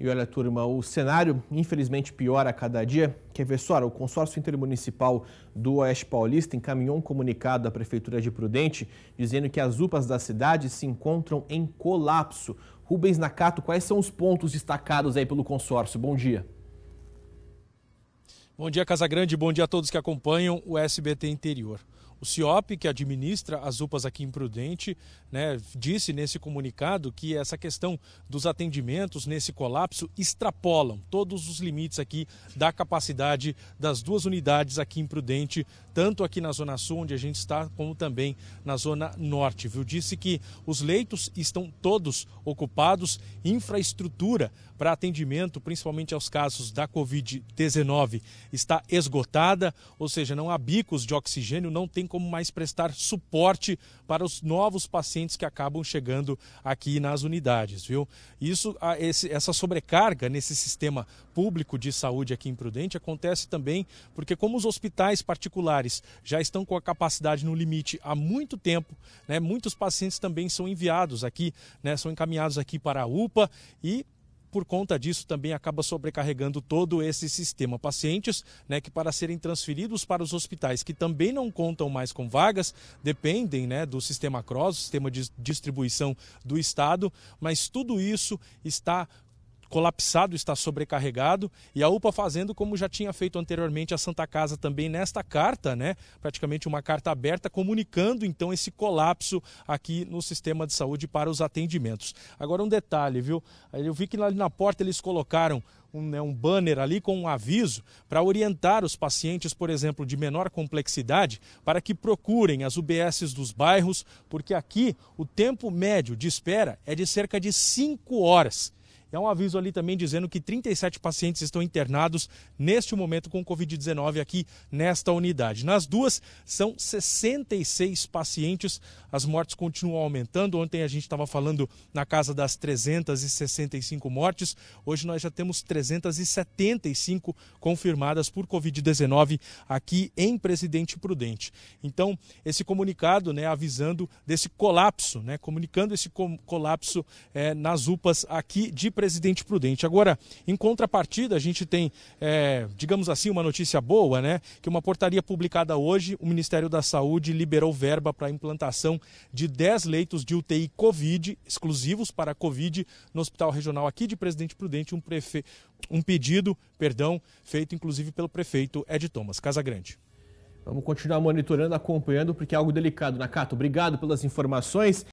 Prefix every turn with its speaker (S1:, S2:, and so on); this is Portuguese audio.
S1: E olha, turma, o cenário infelizmente piora a cada dia. Quer ver só? O consórcio intermunicipal do Oeste Paulista encaminhou um comunicado à Prefeitura de Prudente dizendo que as UPAs da cidade se encontram em colapso. Rubens Nakato, quais são os pontos destacados aí pelo consórcio? Bom dia.
S2: Bom dia, Casagrande. Bom dia a todos que acompanham o SBT Interior. O CIOP, que administra as UPAs aqui em Prudente, né, disse nesse comunicado que essa questão dos atendimentos nesse colapso extrapolam todos os limites aqui da capacidade das duas unidades aqui em Prudente, tanto aqui na Zona Sul, onde a gente está, como também na Zona Norte. Viu? Disse que os leitos estão todos ocupados, infraestrutura para atendimento, principalmente aos casos da Covid-19 está esgotada, ou seja, não há bicos de oxigênio, não tem como mais prestar suporte para os novos pacientes que acabam chegando aqui nas unidades, viu? Isso, essa sobrecarga nesse sistema público de saúde aqui em Prudente acontece também porque como os hospitais particulares já estão com a capacidade no limite há muito tempo, né, muitos pacientes também são enviados aqui, né, são encaminhados aqui para a UPA e por conta disso também acaba sobrecarregando todo esse sistema. Pacientes né, que para serem transferidos para os hospitais que também não contam mais com vagas, dependem né, do sistema CROSS, sistema de distribuição do Estado, mas tudo isso está colapsado, está sobrecarregado, e a UPA fazendo como já tinha feito anteriormente a Santa Casa também nesta carta, né? Praticamente uma carta aberta comunicando então esse colapso aqui no sistema de saúde para os atendimentos. Agora um detalhe, viu? Eu vi que ali na porta eles colocaram um, né, um, banner ali com um aviso para orientar os pacientes, por exemplo, de menor complexidade, para que procurem as UBSs dos bairros, porque aqui o tempo médio de espera é de cerca de 5 horas. E é há um aviso ali também dizendo que 37 pacientes estão internados neste momento com Covid-19 aqui nesta unidade. Nas duas, são 66 pacientes. As mortes continuam aumentando. Ontem a gente estava falando na casa das 365 mortes. Hoje nós já temos 375 confirmadas por Covid-19 aqui em Presidente Prudente. Então, esse comunicado né, avisando desse colapso, né, comunicando esse colapso é, nas UPAs aqui de Presidente Prudente. Agora, em contrapartida, a gente tem, é, digamos assim, uma notícia boa, né? Que uma portaria publicada hoje, o Ministério da Saúde liberou verba para a implantação de 10 leitos de UTI Covid, exclusivos para a Covid, no Hospital Regional aqui de Presidente Prudente, um, prefe... um pedido, perdão, feito inclusive pelo prefeito Ed Thomas Casagrande.
S1: Vamos continuar monitorando, acompanhando, porque é algo delicado. Nakato, né, obrigado pelas informações.